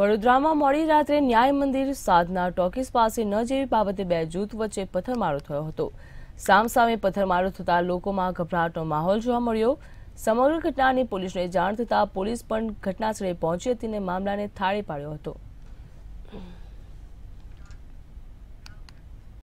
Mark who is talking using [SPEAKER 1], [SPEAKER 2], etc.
[SPEAKER 1] વડોદરામાં મોડી રાત્રે ન્યાય મંદિર સાધના ટોકીસ પાસે ન જેવી બાબતે બે જૂથ વચ્ચે પથ્થરમારો થયો હતો સામસામે પથ્થરમારો થતાં લોકોમાં ગભરાટનો માહોલ જોવા મળ્યો સમગ્ર ઘટનાની પોલીસને જાણ થતાં પોલીસ પણ ઘટનાસ્થળે પહોંચી હતી અને મામલાને થાળી પાડ્યો હતો